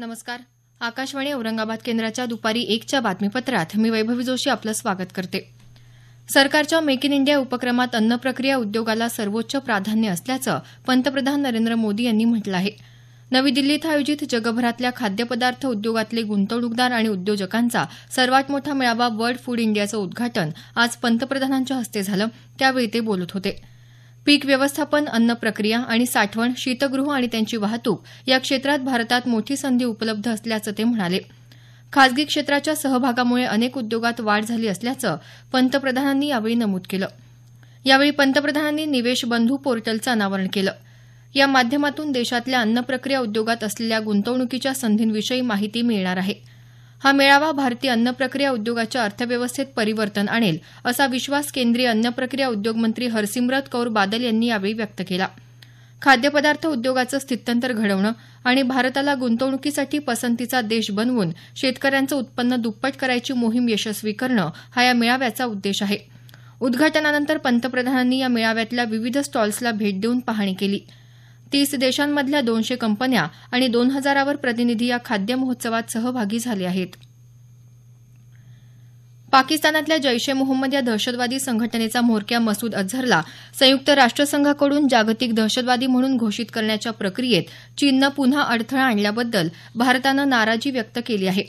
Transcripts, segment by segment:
नमस्कार आकाशवाणी औरंगाबाद केंद्राच्या दुपारी एकच्या बातमीपत्रात मी वैभवी जोशी आपलं स्वागत करते सरकारच्या मेक इन इंडिया उपक्रमात अन्न प्रक्रिया उद्योगाला सर्वोच्च प्राधान्य असल्याचं पंतप्रधान नरेंद्र मोदी यांनी म्हटलं आहे नवी दिल्लीत आयोजित जगभरातल्या खाद्यपदार्थ उद्योगातले गुंतवणूकदार आणि उद्योजकांचा सर्वात मोठा मेळावा वर्ल्ड फूड इंडियाचं उद्घाटन आज पंतप्रधानांच्या हस्ते झालं त्यावेळी ते बोलत होते पीक व्यवस्थापन अन्न प्रक्रिया आणि साठवण शीतगृह आणि त्यांची वाहतूक या क्षेत्रात भारतात मोठी संधी उपलब्ध असल्याचं ते म्हणाले खासगी क्षेत्राच्या सहभागामुळे अनेक उद्योगात वाढ झाली असल्याचं पंतप्रधानांनी यावेळी नमूद केलं यावेळी पंतप्रधानांनी निवेश बंधू पोर्टलचं अनावरण केलं या माध्यमातून देशातल्या अन्न प्रक्रिया उद्योगात असलेल्या गुंतवणुकीच्या संधींविषयी माहिती मिळणार आहे हा मेळावा भारतीय अन्न प्रक्रिया उद्योगाच्या अर्थव्यवस्थेत परिवर्तन आणेल असा विश्वास केंद्रीय अन्न प्रक्रिया उद्योग मंत्री हरसिमरत कौर बादल यांनी यावेळी व्यक्त केला खाद्यपदार्थ उद्योगाचं स्थित्यंतर घडवणं आणि भारताला गुंतवणुकीसाठी पसंतीचा देश बनवून शेतकऱ्यांचं उत्पन्न दुप्पट करायची मोहीम यशस्वी करणं हा या मेळाव्याचा उद्देश आहे उद्घाटनानंतर पंतप्रधानांनी या मेळाव्यातल्या विविध स्टॉल्सला भेट देऊन पाहणी केली तीस देशांमधल्या दोनशे कंपन्या आणि दोन हजारावर प्रतिनिधी या खाद्य महोत्सवात सहभागी झाले आहेत पाकिस्तानातल्या जैश ए मोहम्मद या दहशतवादी संघटनेचा म्होरक्या मसूद अझहरला संयुक्त राष्ट्रसंघाकडून जागतिक दहशतवादी म्हणून घोषित करण्याच्या प्रक्रियेत चीननं पुन्हा अडथळा आणल्याबद्दल भारतानं नाराजी व्यक्त केली आहे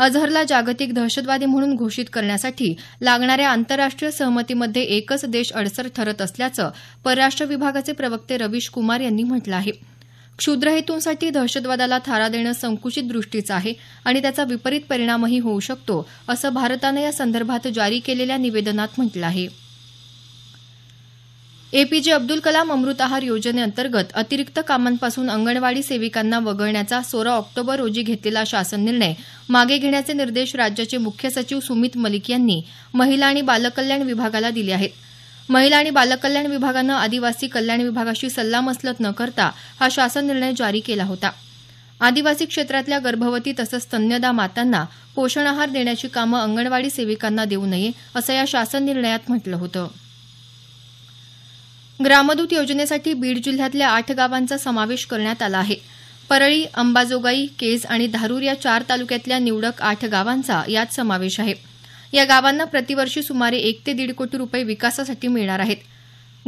अझहरला जागतिक दहशतवादी म्हणून घोषित करण्यासाठी लागणाऱ्या आंतरराष्ट्रीय सहमतीमध्ये एकच देश अडसर ठरत असल्याचं परराष्ट्र विभागाचे प्रवक्ते रवीश कुमार यांनी म्हटलं आहे क्षुद्र हेतूंसाठी दहशतवादाला थारा देणं संकुचित दृष्टीचं आहे आणि त्याचा विपरीत परिणामही होऊ शकतो असं भारतानं या संदर्भात जारी केलेल्या निवेदनात म्हटलं आहे एपीजे अब्दुल कलाम अमृत आहार योजनेअंतर्गत अतिरिक्त कामांपासून अंगणवाडी सेविकांना वगळण्याचा सोळा ऑक्टोबर रोजी घेतलेला शासन निर्णय मागे घेण्याचे निर्देश राज्याचे मुख्य सचिव सुमित मलिक यांनी महिला आणि बालकल्याण विभागाला दिले आहेत महिला आणि बालकल्याण विभागानं आदिवासी कल्याण विभागाशी सल्लामसलत न करता हा शासन निर्णय जारी केला होता आदिवासी क्षेत्रातल्या गर्भवती तसंच स्तन्यदा मातांना पोषण आहार देण्याची कामं अंगणवाडी सेविकांना देऊ नये असं या शासन निर्णयात म्हटलं होतं ग्रामदूत योजनेसाठी बीड जिल्ह्यातल्या आठ गावांचा समावेश करण्यात आला आहे परळी अंबाजोगाई केज आणि धारूर या चार तालुक्यातल्या निवडक आठ गावांचा यात समावेश आहे या गावांना प्रतिवर्षी सुमारे एक ते दीड कोटी रुपये विकासासाठी मिळणार आहेत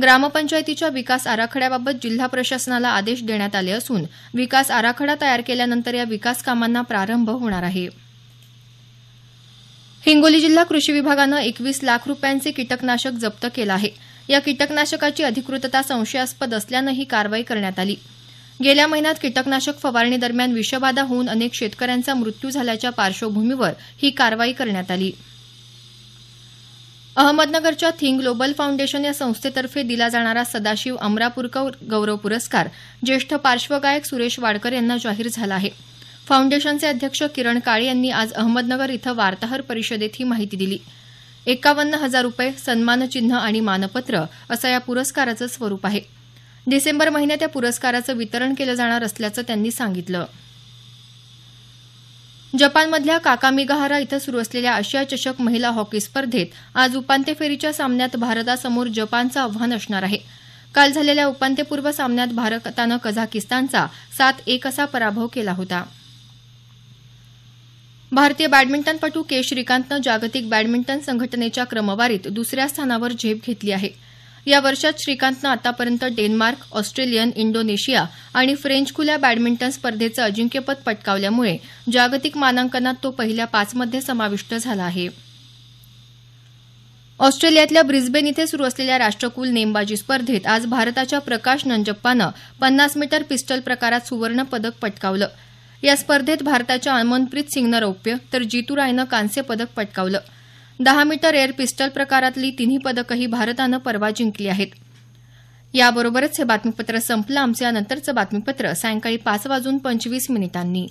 ग्रामपंचायतीच्या विकास आराखड्याबाबत जिल्हा प्रशासनाला आदेश देण्यात आले असून विकास आराखडा तयार केल्यानंतर या विकास कामांना प्रारंभ होणार आहे हिंगोली जिल्हा कृषी विभागानं एकवीस लाख रुपयांचे कीटकनाशक जप्त केलं आहे या कीटकनाशकाची अधिकृतता संशयास्पद असल्यानं ही कारवाई करण्यात आली गेल्या महिन्यात कीटकनाशक फवारणी दरम्यान विषबाधा होऊन अनेक शेतकऱ्यांचा मृत्यू झाल्याच्या पार्श्वभूमीवर ही कारवाई करण्यात आली अहमदनगरच्या थिंग ग्लोबल फाउंडेशन या संस्थेतर्फे दिला जाणारा सदाशिव अमरापूरकर गौरव पुरस्कार ज्येष्ठ पार्श्वगायक सुरेश वाडकर यांना जाहीर झाला आहे फाउंडेशनचे अध्यक्ष किरण काळे यांनी आज अहमदनगर इथं वार्ताहर परिषदेत ही माहिती दिली एकावन्न हजार रुपये सन्मानचिन्ह आणि मानपत्र असं या पुरस्काराचं स्वरूप आहे डिसेंबर महिन्यात या पुरस्काराचं वितरण केलं जाणार असल्याचं त्यांनी सांगितलं जपानमधल्या काकामिगहारा इथं सुरू असलेल्या आशिया चषक महिला हॉकी स्पर्धेत आज उपांत्य फेरीच्या सामन्यात भारतासमोर जपानचं आव्हान असणार आहे काल झालेल्या उपांत्यपूर्व सामन्यात भारतानं कझाकिस्तानचा सात एक असा पराभव केला होता भारतीय बॅडमिंटनपटू के श्रीकांतनं जागतिक बॅडमिंटन संघटनेच्या क्रमवारीत दुसऱ्या स्थानावर झेप घेतली आहे या वर्षात श्रीकांतनं आतापर्यंत डेन्मार्क ऑस्ट्रेलियन इंडोनेशिया आणि फ्रेंच खुल्या बॅडमिंटन स्पर्धेचं अजिंक्यपद पटकावल्यामुळे जागतिक मानांकनात तो पहिल्या पाचमध्ये समाविष्ट झाला आहे ऑस्ट्रेलियातल्या ब्रिस्बेन इथे सुरू असलेल्या राष्ट्रकुल नेमबाजी स्पर्धेत आज भारताच्या प्रकाश नंजप्पानं पन्नास मीटर पिस्टल प्रकारात सुवर्ण पदक पटकावलं या स्पर्धेत भारताच्या अमनप्रीत सिंगनं रौप्य तर जितू रायनं कांस्य पदक पटकावलं दहा मीटर एअर पिस्टल प्रकारातली तिन्ही पदकही भारतानं परवा जिंकली आहेत याबरोबरच हे बातमीपत्र संपलं आमचं यानंतरचं बातमीपत्र सायंकाळी पाच वाजून पंचवीस मिनिटांनी